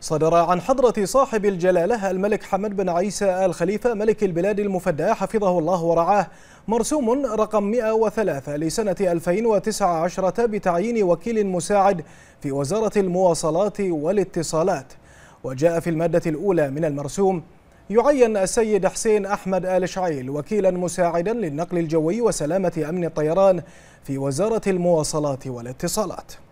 صدر عن حضرة صاحب الجلالة الملك حمد بن عيسى آل خليفة ملك البلاد المفدى حفظه الله ورعاه مرسوم رقم 103 لسنة 2019 بتعيين وكيل مساعد في وزارة المواصلات والاتصالات وجاء في المادة الأولى من المرسوم يعين السيد حسين أحمد آل شعيل وكيلا مساعدا للنقل الجوي وسلامة أمن الطيران في وزارة المواصلات والاتصالات